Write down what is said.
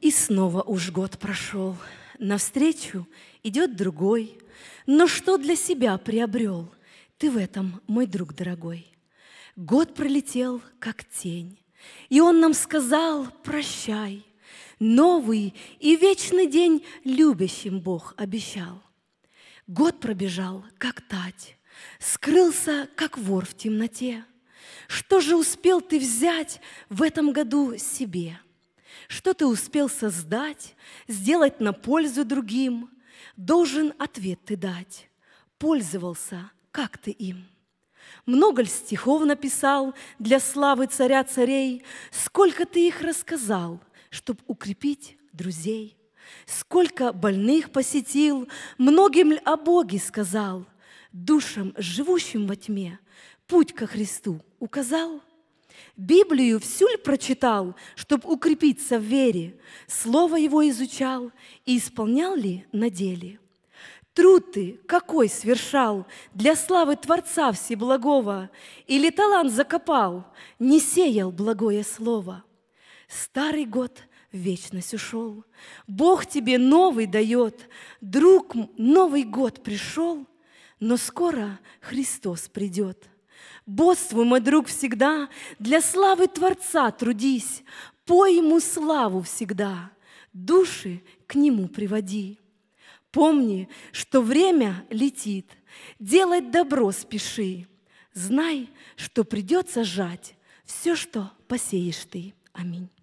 И снова уж год прошел, навстречу идет другой, но что для себя приобрел ты в этом, мой друг дорогой? Год пролетел, как тень, и он нам сказал «прощай», Новый и вечный день любящим Бог обещал. Год пробежал, как тать, скрылся, как вор в темноте. Что же успел ты взять в этом году себе? — что ты успел создать, сделать на пользу другим, должен ответ ты дать. Пользовался, как ты им? Много ли стихов написал для славы царя царей? Сколько ты их рассказал, чтоб укрепить друзей? Сколько больных посетил, многим ли о Боге сказал? Душам, живущим во тьме, путь ко Христу указал – Библию всюль прочитал, чтобы укрепиться в вере, Слово его изучал и исполнял ли на деле. Труд ты какой свершал для славы Творца Всеблагого, Или талант закопал, не сеял благое слово. Старый год в вечность ушел, Бог тебе новый дает, Друг, Новый год пришел, Но скоро Христос придет — Боствуй, мой друг, всегда, для славы Творца трудись, пой ему славу всегда, души к нему приводи. Помни, что время летит, делать добро спеши. Знай, что придется жать все, что посеешь ты. Аминь.